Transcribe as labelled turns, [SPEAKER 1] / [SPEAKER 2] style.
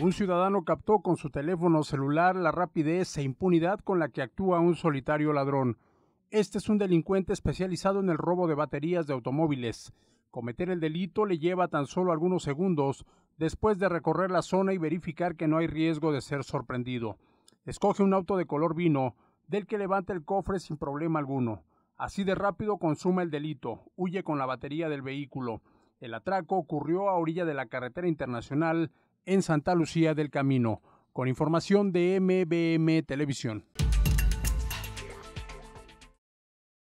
[SPEAKER 1] Un ciudadano captó con su teléfono celular la rapidez e impunidad con la que actúa un solitario ladrón. Este es un delincuente especializado en el robo de baterías de automóviles. Cometer el delito le lleva tan solo algunos segundos después de recorrer la zona y verificar que no hay riesgo de ser sorprendido. Escoge un auto de color vino, del que levanta el cofre sin problema alguno. Así de rápido consuma el delito, huye con la batería del vehículo. El atraco ocurrió a orilla de la carretera internacional en Santa Lucía del Camino, con información de MBM Televisión.